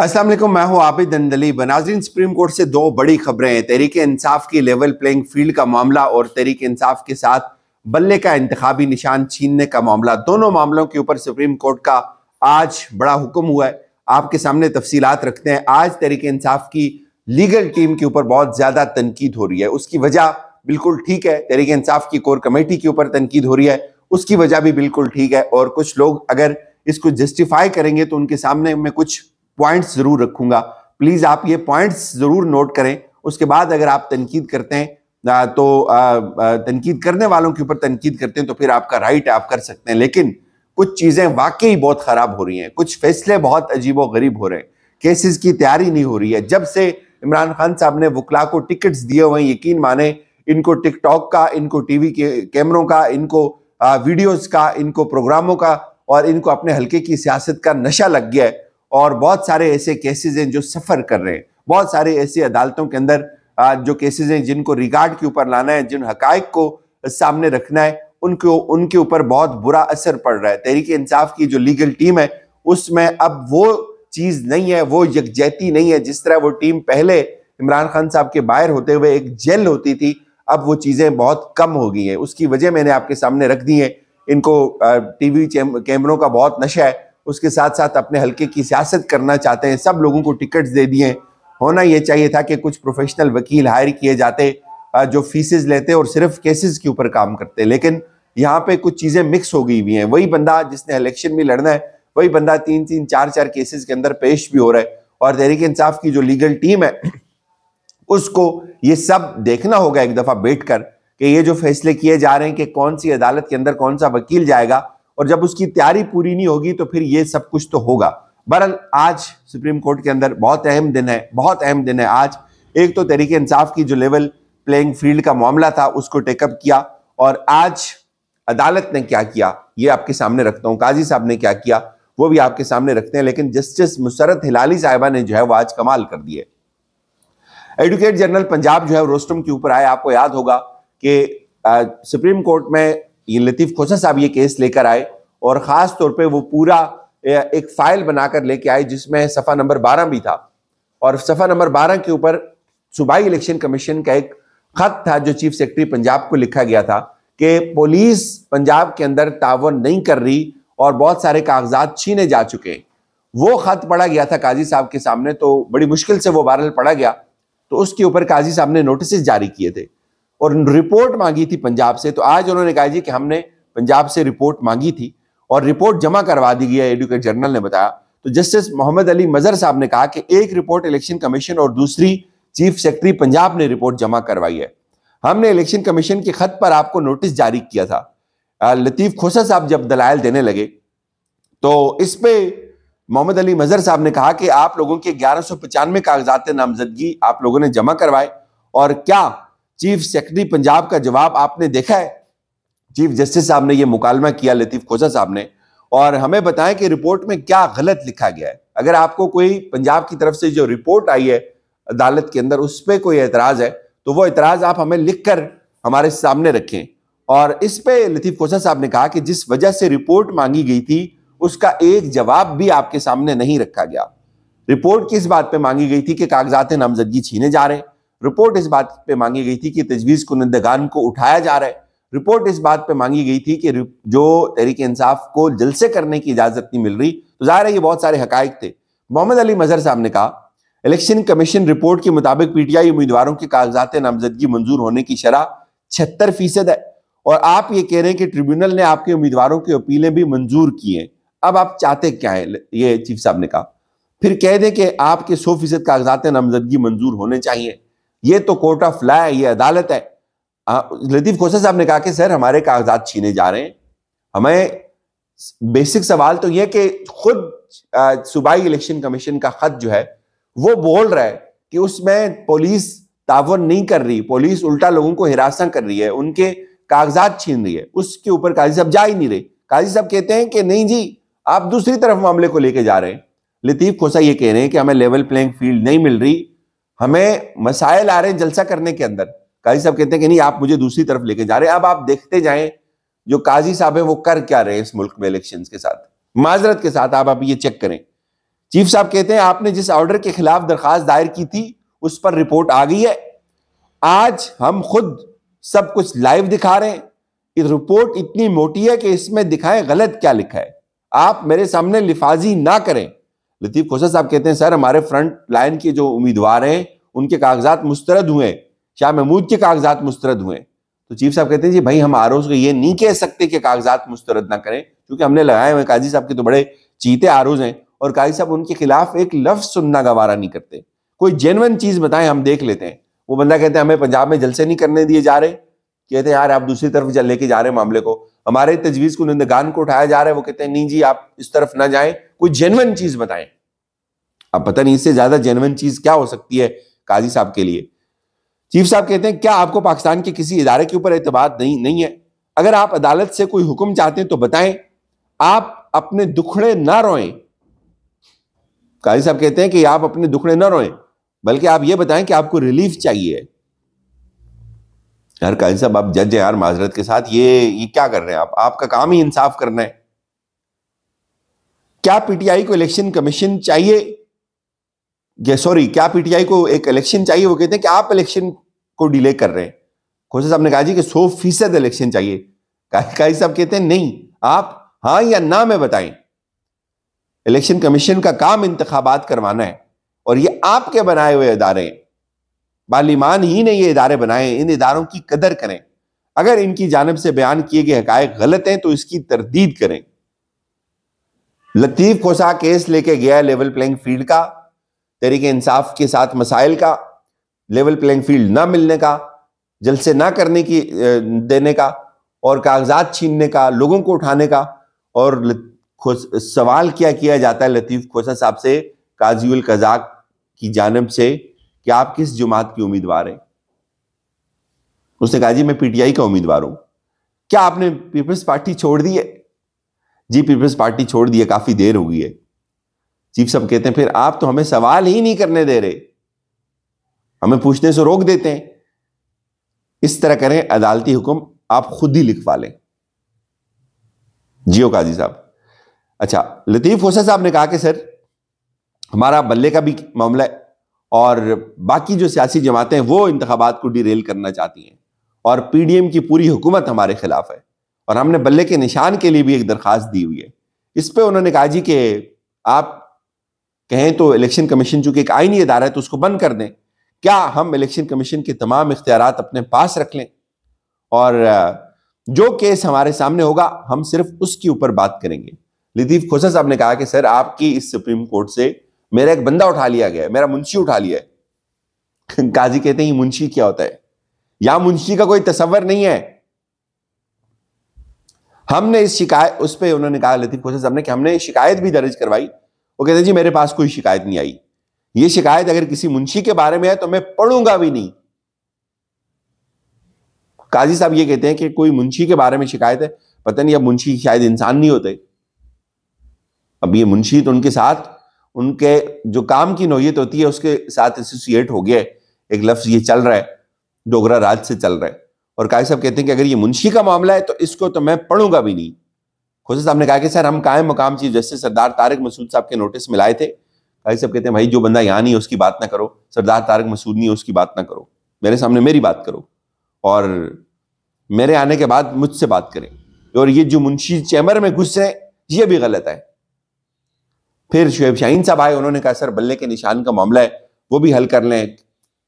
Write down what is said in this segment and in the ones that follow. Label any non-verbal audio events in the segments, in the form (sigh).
असल मैं हूँ आबिद दंदली बनाजरीन सुप्रीम कोर्ट से दो बड़ी खबरें हैं तहरीक इंसाफ की लेवल प्लेइंग फील्ड का मामला और तहरीक इंसाफ के साथ बल्ले का इंतबी निशान छीनने का मामला दोनों मामलों के ऊपर सुप्रीम कोर्ट का आज बड़ा हुक्म हुआ है आपके सामने तफसीलात रखते हैं आज तहरीक इंसाफ की लीगल टीम के ऊपर बहुत ज़्यादा तनकीद हो रही है उसकी वजह बिल्कुल ठीक है तहरीक इंसाफ की कोर कमेटी के ऊपर तनकीद हो रही है उसकी वजह भी बिल्कुल ठीक है और कुछ लोग अगर इसको जस्टिफाई करेंगे तो उनके सामने में कुछ पॉइंट्स जरूर रखूंगा प्लीज़ आप ये पॉइंट्स ज़रूर नोट करें उसके बाद अगर आप तनकीद करते हैं तो तनकीद करने वालों के ऊपर तनकीद करते हैं तो फिर आपका राइट आप कर सकते हैं लेकिन कुछ चीज़ें वाकई बहुत ख़राब हो रही हैं कुछ फैसले बहुत अजीब व गरीब हो रहे हैं केसेस की तैयारी नहीं हो रही है जब से इमरान खान साहब ने वकला को टिकट्स दिए हुए यकीन माने इनको टिकटॉक का इनको टीवी के कैमरों का इनको वीडियोस का इनको प्रोग्रामों का और इनको अपने हल्के की सियासत का नशा लग गया है और बहुत सारे ऐसे केसेज हैं जो सफ़र कर रहे हैं बहुत सारे ऐसी अदालतों के अंदर जो केसेज हैं जिनको रिगार्ड के ऊपर लाना है जिन हकायक को सामने रखना है उनको उनके ऊपर बहुत बुरा असर पड़ रहा है तहरीक इंसाफ की जो लीगल टीम है उसमें अब वो चीज़ नहीं है वो यकजहती नहीं है जिस तरह वो टीम पहले इमरान खान साहब के बाहर होते हुए एक जेल होती थी अब वो चीज़ें बहुत कम हो गई हैं उसकी वजह मैंने आपके सामने रख दी है इनको टीवी कैमरों का बहुत नशा है उसके साथ साथ अपने हल्के की सियासत करना चाहते हैं सब लोगों को टिकट्स दे दिए होना ये चाहिए था कि कुछ प्रोफेशनल वकील हायर किए जाते जो फीसेज लेते और सिर्फ केसेस के ऊपर काम करते लेकिन यहाँ पे कुछ चीज़ें मिक्स हो गई हुई हैं वही बंदा जिसने इलेक्शन में लड़ना है वही बंदा तीन तीन चार चार केसेस के अंदर पेश भी हो रहा है और तहरीक इंसाफ की जो लीगल टीम है उसको ये सब देखना होगा एक दफ़ा बैठ कर कि ये जो फैसले किए जा रहे हैं कि कौन सी अदालत के अंदर कौन सा वकील जाएगा और जब उसकी तैयारी पूरी नहीं होगी तो फिर ये सब कुछ तो होगा बहरल आज सुप्रीम कोर्ट के अंदर बहुत अहम दिन है बहुत अहम दिन है आज एक तो तरीके इंसाफ की जो लेवल प्लेइंग फील्ड का मामला था उसको टेकअप किया और आज अदालत ने क्या किया ये आपके सामने रखता हूँ काजी साहब ने क्या किया वो भी आपके सामने रखते हैं लेकिन जस्टिस मुसरत हिलाली साहिबा ने जो है वो आज कमाल कर दिए एडवोकेट जनरल पंजाब जो है रोस्टम के ऊपर आए आपको याद होगा कि सुप्रीम कोर्ट में कि लतीफ खोसा साहब ये केस लेकर आए और ख़ास तौर पे वो पूरा एक फाइल बनाकर लेके आए जिसमें सफ़ा नंबर बारह भी था और सफ़ा नंबर बारह के ऊपर सूबाई इलेक्शन कमीशन का एक ख़त था जो चीफ सेक्रेटरी पंजाब को लिखा गया था कि पुलिस पंजाब के अंदर तावन नहीं कर रही और बहुत सारे कागजात छीने जा चुके हैं वो ख़त पढ़ा गया था काजी साहब के सामने तो बड़ी मुश्किल से वो वायरल पढ़ा गया तो उसके ऊपर काजी साहब ने नोटिस जारी किए थे और रिपोर्ट मांगी थी पंजाब से तो आज उन्होंने कहा जी कि हमने पंजाब से रिपोर्ट मांगी थी और रिपोर्ट जमा करवा दी गई है एडवोकेट जनरल ने बताया तो जस्टिस मोहम्मद अली मजर साहब ने कहा कि एक रिपोर्ट इलेक्शन कमीशन और दूसरी चीफ सेक्रेटरी पंजाब ने रिपोर्ट जमा करवाई है हमने इलेक्शन कमीशन के खत पर आपको नोटिस जारी किया था लतीफ खोसा साहब जब दलायल देने लगे तो इस पे मोहम्मद अली मजर साहब ने कहा कि आप लोगों के ग्यारह सौ पचानवे कागजात नामजदगी आप लोगों ने जमा करवाए और क्या चीफ सेक्रेटरी पंजाब का जवाब आपने देखा है चीफ जस्टिस साहब ने यह मुकालमा किया लतीफ खोजा साहब ने और हमें बताएं कि रिपोर्ट में क्या गलत लिखा गया है अगर आपको कोई पंजाब की तरफ से जो रिपोर्ट आई है अदालत के अंदर उस पर कोई एतराज़ है तो वो एतराज़ आप हमें लिख कर हमारे सामने रखें और इस पे लतीफ़ खोसा साहब ने कहा कि जिस वजह से रिपोर्ट मांगी गई थी उसका एक जवाब भी आपके सामने नहीं रखा गया रिपोर्ट किस बात पे मांगी गई थी कि कागजात नामजदगी छीने जा रहे हैं रिपोर्ट इस बात पे मांगी गई थी कि तजवीज़ कुनंदगान को उठाया जा रहा है रिपोर्ट इस बात पे मांगी गई थी कि जो तहरीक इंसाफ को जलसे करने की इजाज़त नहीं मिल रही तो ज़ाहिर है ये बहुत सारे हकायक थे मोहम्मद अली मजहर साहब ने कहा इलेक्शन कमीशन रिपोर्ट के मुताबिक पीटीआई उम्मीदवारों के कागजात नामजदगी मंजूर होने की शराह छिहत्तर फीसद है और आप ये कह रहे हैं कि ट्रिब्यूनल ने आपके उम्मीदवारों की अपीलें भी मंजूर की हैं अब आप चाहते क्या हैं ये चीफ साहब ने कहा फिर कह दें कि आपके सौ फीसद कागजात नामजदगी मंजूर होने चाहिए ये तो कोर्ट ऑफ लॉ है ये अदालत है लतीफ खोसा साहब ने कहा कि सर हमारे कागजात छीने जा रहे हैं हमें बेसिक सवाल तो यह कि खुद सूबाई इलेक्शन कमीशन का खत जो है वो बोल रहा है कि उसमें पुलिस तावन नहीं कर रही पुलिस उल्टा लोगों को हिरासा कर रही है उनके कागजात छीन रही है उसके ऊपर काजी साहब जा ही नहीं रहे काजी साहब कहते हैं कि नहीं जी आप दूसरी तरफ मामले को लेके जा रहे हैं लतीफ खोसा ये कह रहे हैं कि हमें लेवल प्लेइंग फील्ड नहीं मिल रही हमें मसाइल आ रहे हैं जलसा करने के अंदर काजी साहब कहते हैं कि नहीं आप मुझे दूसरी तरफ लेके जा रहे हैं अब आप देखते जाएं जो काजी साहब है वो कर क्या रहे हैं इस मुल्क में इलेक्शन के साथ माजरत के साथ आप आप ये चेक करें चीफ साहब कहते हैं आपने जिस ऑर्डर के खिलाफ दरखास्त दायर की थी उस पर रिपोर्ट आ गई है आज हम खुद सब कुछ लाइव दिखा रहे हैं रिपोर्ट इतनी मोटी है कि इसमें दिखाएं गलत क्या लिखा है आप मेरे सामने लिफाजी ना करें लतीफ़ खोसा साहब कहते हैं सर हमारे फ्रंट लाइन के जो उम्मीदवार हैं उनके कागजात मुस्तरद हुए शाह महमूद के कागजात मुस्तरद हुए तो चीफ साहब कहते हैं जी भाई हम आर को ये नहीं कह सकते कि कागजात मुस्तरद ना करें क्योंकि हमने लगाए हुए काजी साहब के तो बड़े चीते आर हैं और काजी साहब उनके खिलाफ एक लफ्ज सुनना गवारा नहीं करते कोई जेनवन चीज़ बताएं हम देख लेते हैं वो बंदा कहते हैं हमें पंजाब में जलसे नहीं करने दिए जा रहे कहते हैं यार आप दूसरी तरफ लेके जा रहे हैं मामले को हमारे तजवीज़ को निंदगान को उठाया जा रहा है वो कहते हैं नहीं जी आप इस तरफ ना जाएं कोई जेनवन चीज़ बताएं अब पता नहीं इससे ज़्यादा जेनवन चीज़ क्या हो सकती है काजी साहब के लिए चीफ साहब कहते हैं क्या आपको पाकिस्तान के किसी इदारे के ऊपर एतबाद नहीं नहीं है अगर आप अदालत से कोई हुक्म चाहते हैं तो बताएं आप अपने दुखड़े ना रोएं काजी साहब कहते हैं कि आप अपने दुखड़े ना रोएं बल्कि आप ये बताएं कि आपको रिलीफ चाहिए यार काजी साहब आप जज हैं यार माजरत के साथ ये ये क्या कर रहे हैं आप आपका काम ही इंसाफ करना है क्या पीटीआई को इलेक्शन कमीशन चाहिए सॉरी क्या पीटीआई को एक इलेक्शन चाहिए वो कहते हैं कि आप इलेक्शन को डिले कर रहे हैं खोसा साहब ने कहा जी कि सौ फीसद इलेक्शन चाहिए काजी साहब कहते हैं नहीं आप हाँ या ना मैं बताएं इलेक्शन कमीशन का काम इंतखाबात करवाना है और ये आपके बनाए हुए अदारे हैं बालिमान ही ने ये इदारे बनाए इन इदारों की कदर करें अगर इनकी जानब से बयान किए गए हक गलत हैं तो इसकी तरदीद करें लतीफ खोसा केस लेके गया लेवल प्लेइंग फील्ड का तरीके इंसाफ के साथ मसाइल का लेवल प्लेइंग फील्ड ना मिलने का जलसे ना करने की देने का और कागजात छीनने का लोगों को उठाने का और सवाल क्या किया जाता है लतीफ़ खोसा साहब से काजी कजाक की जानब से कि आप किस जुमात की उम्मीदवार हैं उसने कहा जी मैं पीटीआई का उम्मीदवार हूं क्या आपने पीपल्स पार्टी छोड़ दी है जी पीपल्स पार्टी छोड़ दी है काफी देर हो गई है चीफ साहब कहते हैं फिर आप तो हमें सवाल ही नहीं करने दे रहे हमें पूछने से रोक देते हैं इस तरह करें अदालती हुक्म आप खुद ही लिखवा लें जियो काजी साहब अच्छा लतीफ हुसैन साहब ने कहा कि सर हमारा बल्ले का भी मामला है और बाकी जो सियासी जमातें हैं वो इंतबात को डीरेल करना चाहती हैं और पी की पूरी हुकूमत हमारे खिलाफ है और हमने बल्ले के निशान के लिए भी एक दरख्वास्त दी हुई है इस पर उन्होंने कहा जी कि आप कहें तो इलेक्शन कमीशन चूंकि एक आईनी अदारा है तो उसको बंद कर दें क्या हम इलेक्शन कमीशन के तमाम इख्तियार अपने पास रख लें और जो केस हमारे सामने होगा हम सिर्फ उसके ऊपर बात करेंगे लतीफ़ खोसा साहब ने कहा कि सर आपकी इस सुप्रीम कोर्ट से मेरा एक बंदा उठा लिया गया है मेरा मुंशी उठा लिया है (laughs) कहते हैं मुंशी क्या होता है यहां मुंशी का कोई तस्वर नहीं है हमने इस शिकायत उस पर उन्होंने कहा लतीफ खोसा साहब ने कि हमने शिकायत भी दर्ज करवाई वो कहते जी मेरे पास कोई शिकायत नहीं आई ये शिकायत अगर किसी मुंशी के बारे में है तो मैं पढ़ूंगा भी नहीं काजी साहब ये कहते हैं कि कोई मुंशी के बारे में शिकायत है पता नहीं अब मुंशी शायद इंसान नहीं होते अब ये मुंशी तो उनके साथ उनके जो काम की नोयत होती है उसके साथ एसोसिएट हो गया एक लफ्ज़ ये चल रहा है डोगरा राज से चल रहा है और काय साहब कहते हैं कि अगर ये मुंशी का मामला है तो इसको तो मैं पढ़ूंगा भी नहीं खुश साहब ने कहा कि सर हम कायम मकाम चीफ जस्टिस सरदार तारक मसूद साहब के नोटिस में लाए थे काय साहब कहते हैं भाई जो बंदा यहाँ नहीं है उसकी बात ना करो सरदार तारक मसूद नहीं है उसकी बात ना करो मेरे सामने मेरी बात करो और मेरे आने के बाद मुझसे बात करें और ये जो मुंशी चैम्बर में घुस रहे ये भी गलत है फिर शुएब शाहीन साहब आए उन्होंने कहा सर बल्ले के निशान का मामला है वो भी हल कर लें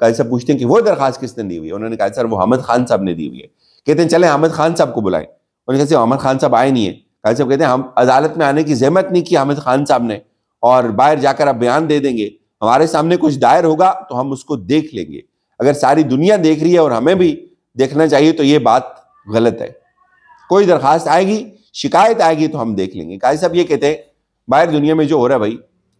कैसे पूछते हैं कि वो दरखास्त किसने दी हुई है उन्होंने कहा सर वो हमद खान साहब ने दी हुई है कहते हैं चले अहमद खान साहब को बुलाएं उन्होंने कहा अहमद खान साहब आए नहीं है काजी कहते हैं हम अदालत में आने की जहमत नहीं की अहमद खान साहब ने और बाहर जाकर आप बयान दे देंगे हमारे सामने कुछ दायर होगा तो हम उसको देख लेंगे अगर सारी दुनिया देख रही है और हमें भी देखना चाहिए तो ये बात गलत है कोई दरखास्त आएगी शिकायत आएगी तो हम देख लेंगे काजी साहब ये कहते हैं बाहर दुनिया में जो हो रहा है भाई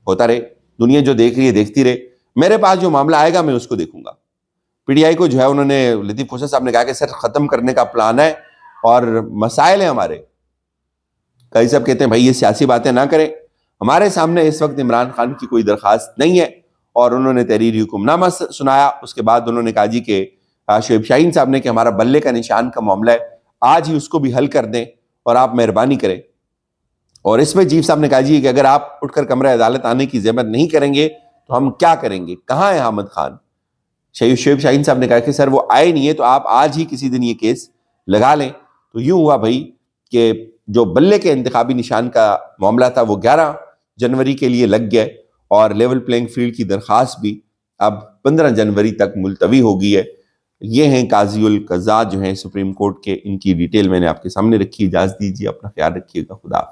होता रहे दुनिया जो देख रही है देखती रहे मेरे पास जो मामला आएगा मैं उसको देखूंगा पीडीआई को जो है उन्होंने लतीफ खुशा साहब ने कहा कि सर ख़त्म करने का प्लान है और मसाइल है हमारे कई सब कहते हैं भाई ये सियासी बातें ना करें हमारे सामने इस वक्त इमरान खान की कोई दरख्वास्त नहीं है और उन्होंने तहरीर हुक्मनामा सुनाया उसके बाद उन्होंने कहा जी के शेब शाहीन साहब ने कि हमारा बल्ले का निशान का मामला है आज ही उसको भी हल कर दें और आप मेहरबानी करें और इसमें जीव साहब ने कहा जी कि अगर आप उठकर कमरे अदालत आने की जहमत नहीं करेंगे तो हम क्या करेंगे कहाँ है हामद खान शयू शेब शाहीन साहब ने कहा कि सर वो आए नहीं है तो आप आज ही किसी दिन ये केस लगा लें तो यूं हुआ भाई कि जो बल्ले के इंतबी निशान का मामला था वो ग्यारह जनवरी के लिए लग गए और लेवल प्लेइंग फील्ड की दरख्वास्त भी अब पंद्रह जनवरी तक मुलतवी हो गई है ये हैं काजील कजा जो हैं सुप्रीम कोर्ट के इनकी डिटेल मैंने आपके सामने रखी इजाज़त दीजिए अपना ख्याल रखिएगा खुदा